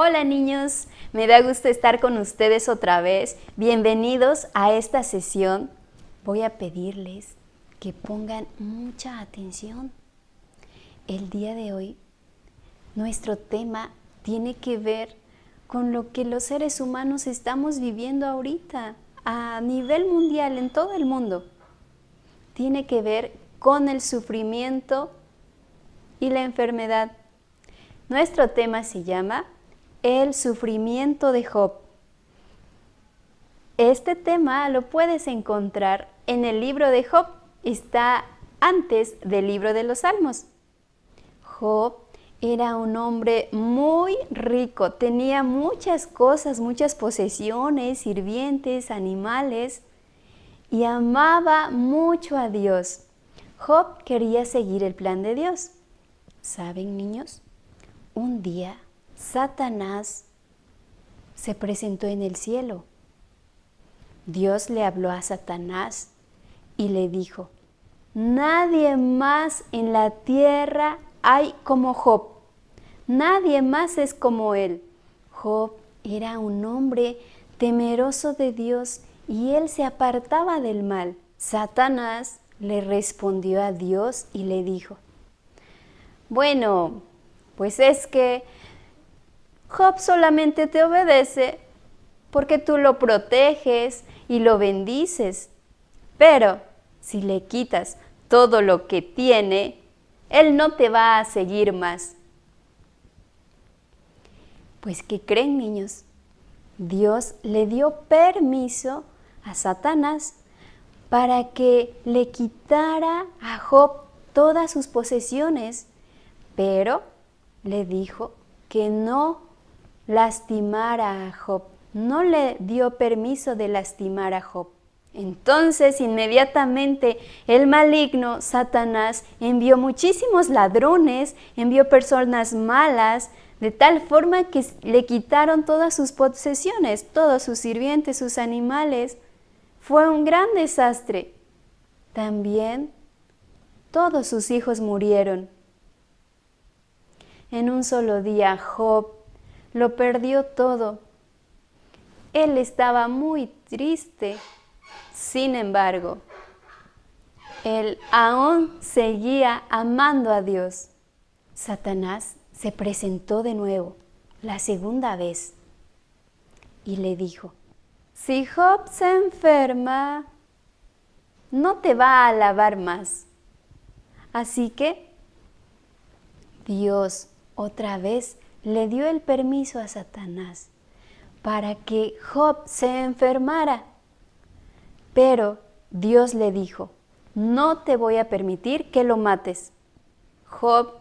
Hola niños, me da gusto estar con ustedes otra vez. Bienvenidos a esta sesión. Voy a pedirles que pongan mucha atención. El día de hoy, nuestro tema tiene que ver con lo que los seres humanos estamos viviendo ahorita, a nivel mundial, en todo el mundo. Tiene que ver con el sufrimiento y la enfermedad. Nuestro tema se llama el sufrimiento de Job. Este tema lo puedes encontrar en el libro de Job, está antes del libro de los Salmos. Job era un hombre muy rico, tenía muchas cosas, muchas posesiones, sirvientes, animales, y amaba mucho a Dios. Job quería seguir el plan de Dios. ¿Saben, niños? Un día Satanás se presentó en el cielo. Dios le habló a Satanás y le dijo, nadie más en la tierra hay como Job, nadie más es como él. Job era un hombre temeroso de Dios y él se apartaba del mal. Satanás le respondió a Dios y le dijo, bueno, pues es que Job solamente te obedece porque tú lo proteges y lo bendices. Pero si le quitas todo lo que tiene, él no te va a seguir más. Pues ¿qué creen niños? Dios le dio permiso a Satanás para que le quitara a Job todas sus posesiones, pero le dijo que no lastimar a Job. No le dio permiso de lastimar a Job. Entonces, inmediatamente, el maligno, Satanás, envió muchísimos ladrones, envió personas malas, de tal forma que le quitaron todas sus posesiones, todos sus sirvientes, sus animales. Fue un gran desastre. También todos sus hijos murieron. En un solo día Job lo perdió todo. Él estaba muy triste. Sin embargo, él aún seguía amando a Dios. Satanás se presentó de nuevo, la segunda vez, y le dijo, si Job se enferma, no te va a alabar más. Así que Dios otra vez le dio el permiso a Satanás para que Job se enfermara. Pero Dios le dijo, no te voy a permitir que lo mates. Job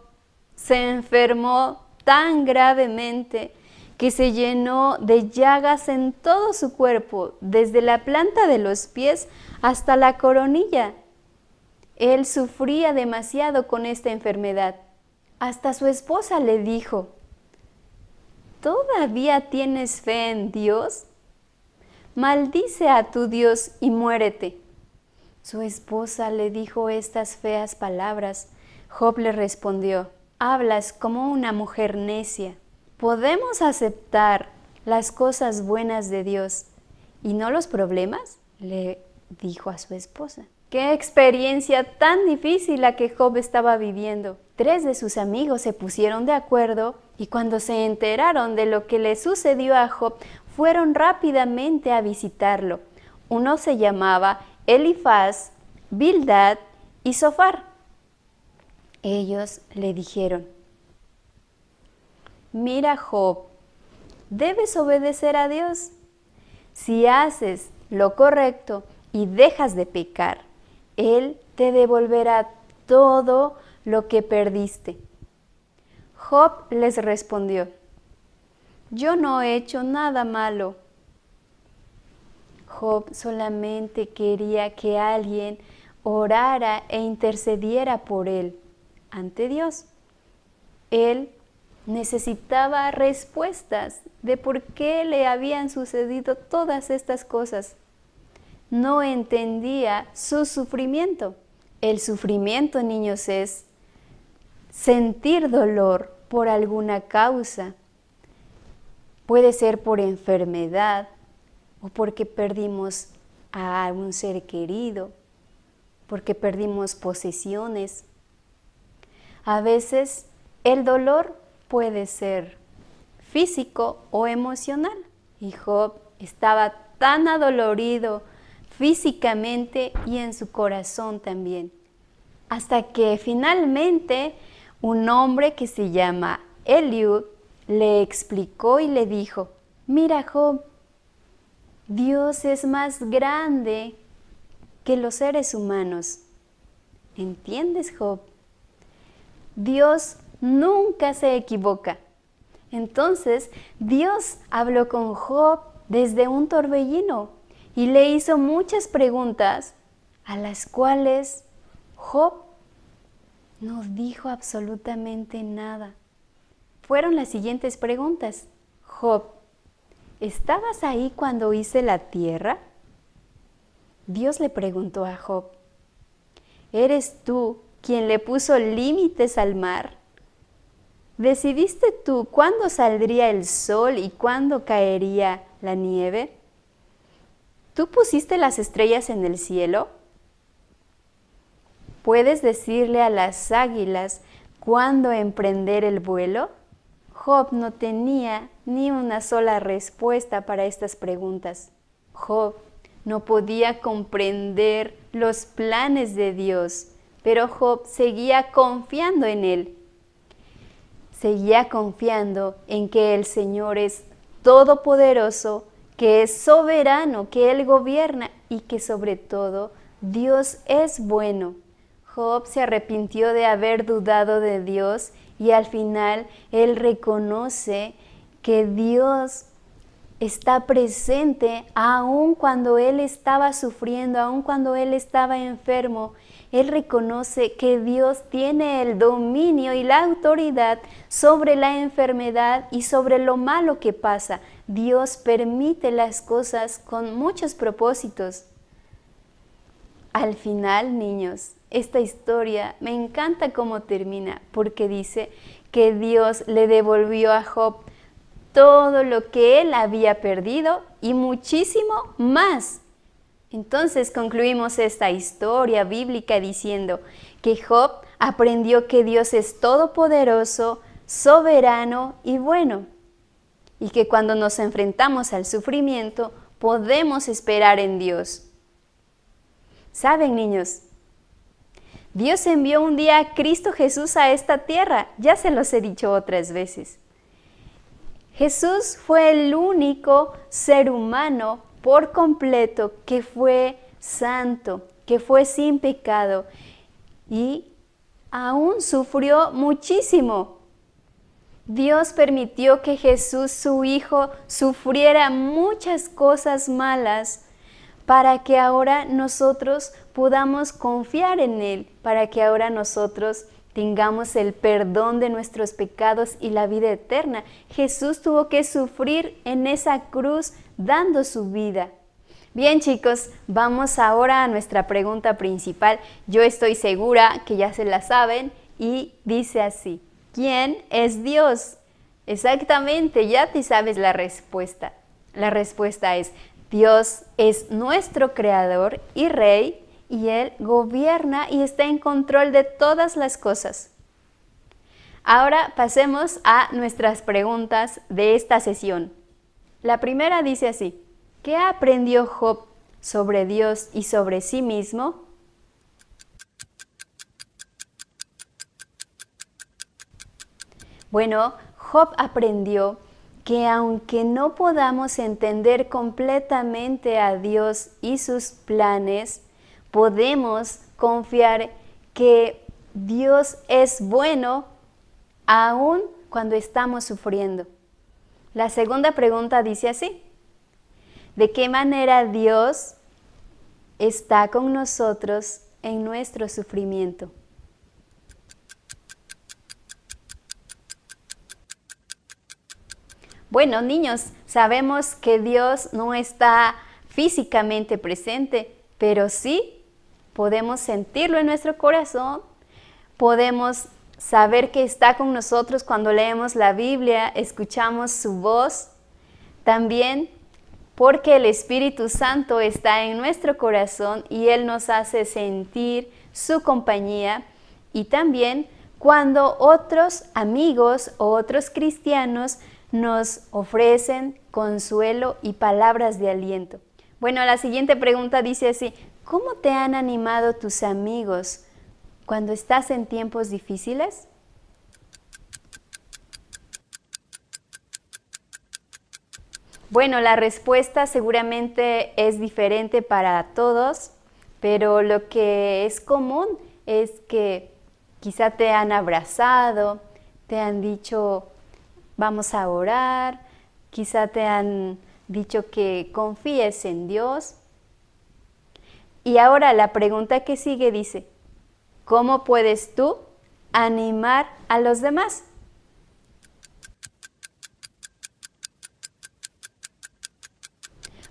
se enfermó tan gravemente que se llenó de llagas en todo su cuerpo, desde la planta de los pies hasta la coronilla. Él sufría demasiado con esta enfermedad. Hasta su esposa le dijo, ¿Todavía tienes fe en Dios? Maldice a tu Dios y muérete. Su esposa le dijo estas feas palabras. Job le respondió, hablas como una mujer necia. ¿Podemos aceptar las cosas buenas de Dios y no los problemas? le dijo a su esposa. Qué experiencia tan difícil la que Job estaba viviendo. Tres de sus amigos se pusieron de acuerdo y cuando se enteraron de lo que le sucedió a Job, fueron rápidamente a visitarlo. Uno se llamaba Elifaz, Bildad y Sofar. Ellos le dijeron, Mira Job, debes obedecer a Dios. Si haces lo correcto y dejas de pecar, Él te devolverá todo lo que perdiste. Job les respondió, yo no he hecho nada malo. Job solamente quería que alguien orara e intercediera por él ante Dios. Él necesitaba respuestas de por qué le habían sucedido todas estas cosas. No entendía su sufrimiento. El sufrimiento, niños, es sentir dolor, por alguna causa. Puede ser por enfermedad o porque perdimos a un ser querido, porque perdimos posesiones. A veces el dolor puede ser físico o emocional. Y Job estaba tan adolorido físicamente y en su corazón también, hasta que finalmente un hombre que se llama Eliud le explicó y le dijo, mira Job, Dios es más grande que los seres humanos. ¿Entiendes, Job? Dios nunca se equivoca. Entonces, Dios habló con Job desde un torbellino y le hizo muchas preguntas a las cuales Job no dijo absolutamente nada. Fueron las siguientes preguntas. Job, ¿estabas ahí cuando hice la tierra? Dios le preguntó a Job, ¿eres tú quien le puso límites al mar? ¿Decidiste tú cuándo saldría el sol y cuándo caería la nieve? ¿Tú pusiste las estrellas en el cielo? ¿Puedes decirle a las águilas cuándo emprender el vuelo? Job no tenía ni una sola respuesta para estas preguntas. Job no podía comprender los planes de Dios, pero Job seguía confiando en Él. Seguía confiando en que el Señor es todopoderoso, que es soberano, que Él gobierna y que sobre todo Dios es bueno. Job se arrepintió de haber dudado de Dios y al final él reconoce que Dios está presente aun cuando él estaba sufriendo, aun cuando él estaba enfermo. Él reconoce que Dios tiene el dominio y la autoridad sobre la enfermedad y sobre lo malo que pasa. Dios permite las cosas con muchos propósitos. Al final, niños, esta historia me encanta cómo termina, porque dice que Dios le devolvió a Job todo lo que él había perdido y muchísimo más. Entonces concluimos esta historia bíblica diciendo que Job aprendió que Dios es todopoderoso, soberano y bueno, y que cuando nos enfrentamos al sufrimiento podemos esperar en Dios. ¿Saben, niños? Dios envió un día a Cristo Jesús a esta tierra, ya se los he dicho otras veces. Jesús fue el único ser humano por completo que fue santo, que fue sin pecado y aún sufrió muchísimo. Dios permitió que Jesús, su Hijo, sufriera muchas cosas malas para que ahora nosotros podamos confiar en Él, para que ahora nosotros tengamos el perdón de nuestros pecados y la vida eterna. Jesús tuvo que sufrir en esa cruz dando su vida. Bien chicos, vamos ahora a nuestra pregunta principal. Yo estoy segura que ya se la saben y dice así, ¿quién es Dios? Exactamente, ya te sabes la respuesta. La respuesta es, Dios es nuestro creador y rey y Él gobierna y está en control de todas las cosas. Ahora pasemos a nuestras preguntas de esta sesión. La primera dice así, ¿qué aprendió Job sobre Dios y sobre sí mismo? Bueno, Job aprendió que aunque no podamos entender completamente a Dios y sus planes, podemos confiar que Dios es bueno aún cuando estamos sufriendo. La segunda pregunta dice así, ¿de qué manera Dios está con nosotros en nuestro sufrimiento? Bueno, niños, sabemos que Dios no está físicamente presente, pero sí podemos sentirlo en nuestro corazón, podemos saber que está con nosotros cuando leemos la Biblia, escuchamos su voz, también porque el Espíritu Santo está en nuestro corazón y Él nos hace sentir su compañía y también cuando otros amigos o otros cristianos nos ofrecen consuelo y palabras de aliento. Bueno, la siguiente pregunta dice así, ¿cómo te han animado tus amigos cuando estás en tiempos difíciles? Bueno, la respuesta seguramente es diferente para todos, pero lo que es común es que quizá te han abrazado, te han dicho vamos a orar, quizá te han dicho que confíes en Dios. Y ahora la pregunta que sigue dice, ¿cómo puedes tú animar a los demás?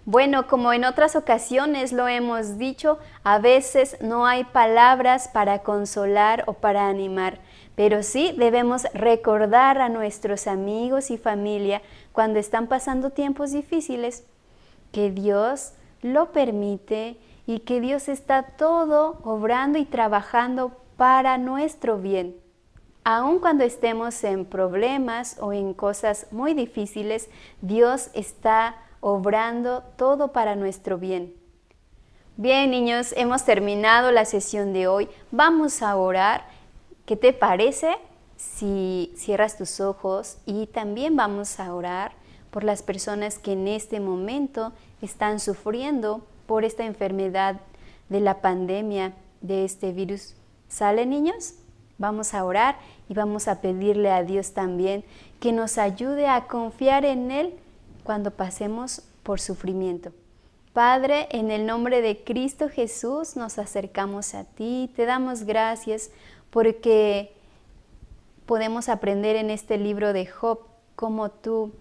Bueno, como en otras ocasiones lo hemos dicho, a veces no hay palabras para consolar o para animar. Pero sí debemos recordar a nuestros amigos y familia cuando están pasando tiempos difíciles que Dios lo permite y que Dios está todo obrando y trabajando para nuestro bien. Aun cuando estemos en problemas o en cosas muy difíciles, Dios está obrando todo para nuestro bien. Bien, niños, hemos terminado la sesión de hoy. Vamos a orar ¿Qué te parece si cierras tus ojos y también vamos a orar por las personas que en este momento están sufriendo por esta enfermedad de la pandemia de este virus? ¿Sale niños? Vamos a orar y vamos a pedirle a Dios también que nos ayude a confiar en Él cuando pasemos por sufrimiento. Padre, en el nombre de Cristo Jesús nos acercamos a ti, te damos gracias porque podemos aprender en este libro de Job cómo tú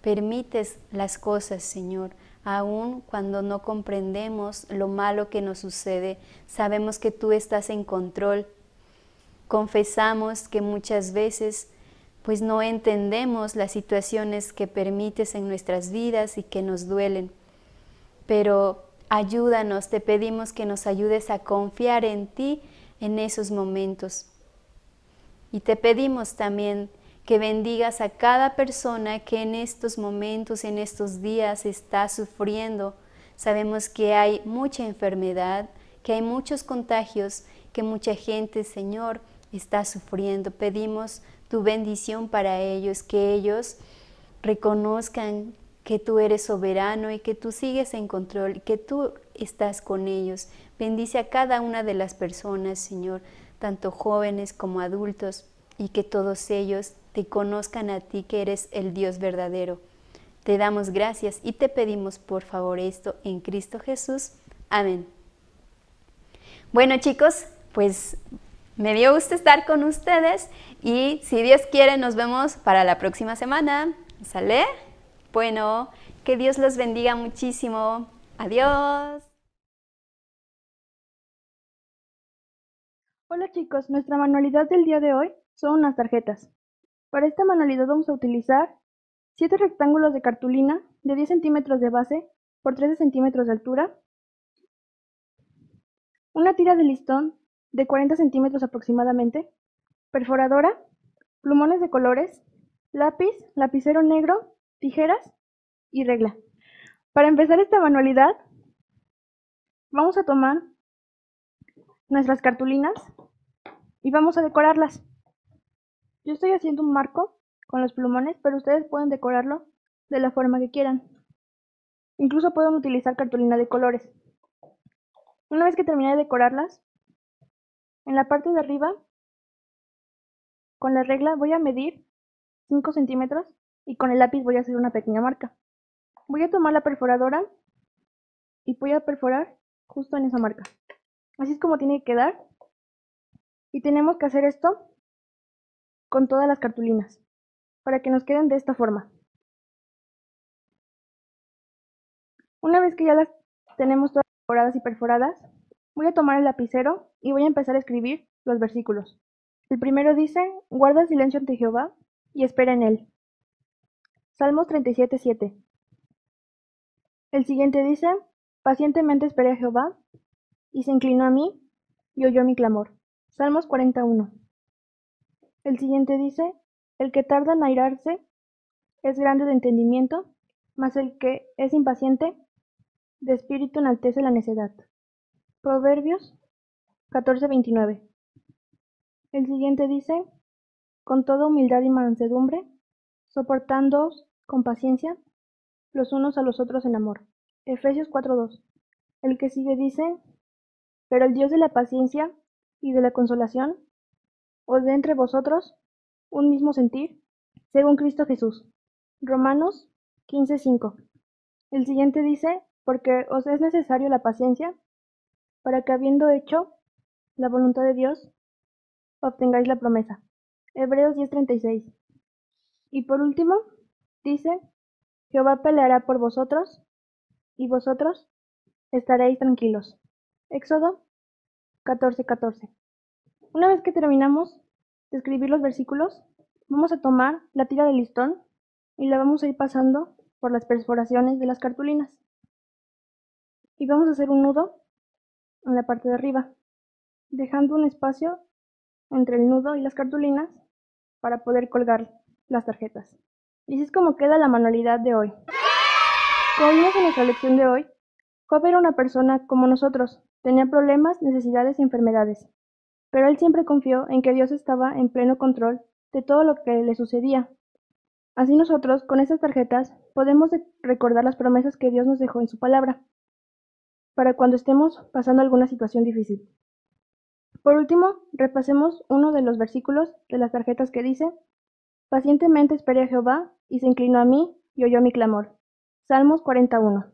permites las cosas, Señor. Aun cuando no comprendemos lo malo que nos sucede, sabemos que tú estás en control. Confesamos que muchas veces pues no entendemos las situaciones que permites en nuestras vidas y que nos duelen. Pero ayúdanos, te pedimos que nos ayudes a confiar en ti en esos momentos. Y te pedimos también que bendigas a cada persona que en estos momentos, en estos días está sufriendo. Sabemos que hay mucha enfermedad, que hay muchos contagios, que mucha gente, Señor, está sufriendo. Pedimos tu bendición para ellos, que ellos reconozcan que tú eres soberano y que tú sigues en control, que tú estás con ellos. Bendice a cada una de las personas, Señor, tanto jóvenes como adultos, y que todos ellos te conozcan a ti que eres el Dios verdadero. Te damos gracias y te pedimos por favor esto en Cristo Jesús. Amén. Bueno chicos, pues me dio gusto estar con ustedes y si Dios quiere nos vemos para la próxima semana. ¿Sale? Bueno, que Dios los bendiga muchísimo. Adiós. Hola chicos, nuestra manualidad del día de hoy son unas tarjetas. Para esta manualidad vamos a utilizar 7 rectángulos de cartulina de 10 centímetros de base por 13 centímetros de altura, una tira de listón de 40 centímetros aproximadamente, perforadora, plumones de colores, lápiz, lapicero negro tijeras y regla. Para empezar esta manualidad, vamos a tomar nuestras cartulinas y vamos a decorarlas. Yo estoy haciendo un marco con los plumones, pero ustedes pueden decorarlo de la forma que quieran. Incluso pueden utilizar cartulina de colores. Una vez que terminé de decorarlas, en la parte de arriba, con la regla voy a medir 5 centímetros y con el lápiz voy a hacer una pequeña marca. Voy a tomar la perforadora y voy a perforar justo en esa marca. Así es como tiene que quedar. Y tenemos que hacer esto con todas las cartulinas para que nos queden de esta forma. Una vez que ya las tenemos todas perforadas y perforadas, voy a tomar el lapicero y voy a empezar a escribir los versículos. El primero dice, guarda silencio ante Jehová y espera en él Salmos 37.7. El siguiente dice, Pacientemente esperé a Jehová, y se inclinó a mí, y oyó mi clamor. Salmos 41. El siguiente dice, El que tarda en airarse es grande de entendimiento, mas el que es impaciente de espíritu enaltece la necedad. Proverbios 14.29. El siguiente dice, Con toda humildad y mansedumbre, soportándoos con paciencia los unos a los otros en amor. Efesios 4:2. El que sigue dice, pero el Dios de la paciencia y de la consolación os dé entre vosotros un mismo sentir, según Cristo Jesús. Romanos 15:5. El siguiente dice, porque os es necesario la paciencia para que habiendo hecho la voluntad de Dios, obtengáis la promesa. Hebreos 10:36. Y por último, dice, Jehová peleará por vosotros y vosotros estaréis tranquilos. Éxodo 14:14. 14. Una vez que terminamos de escribir los versículos, vamos a tomar la tira de listón y la vamos a ir pasando por las perforaciones de las cartulinas. Y vamos a hacer un nudo en la parte de arriba, dejando un espacio entre el nudo y las cartulinas para poder colgarlo las tarjetas. Y así es como queda la manualidad de hoy. Como vimos en nuestra lección de hoy, Job era una persona como nosotros, tenía problemas, necesidades y enfermedades, pero él siempre confió en que Dios estaba en pleno control de todo lo que le sucedía. Así nosotros, con estas tarjetas, podemos recordar las promesas que Dios nos dejó en su palabra, para cuando estemos pasando alguna situación difícil. Por último, repasemos uno de los versículos de las tarjetas que dice, Pacientemente esperé a Jehová, y se inclinó a mí, y oyó mi clamor. Salmos 41.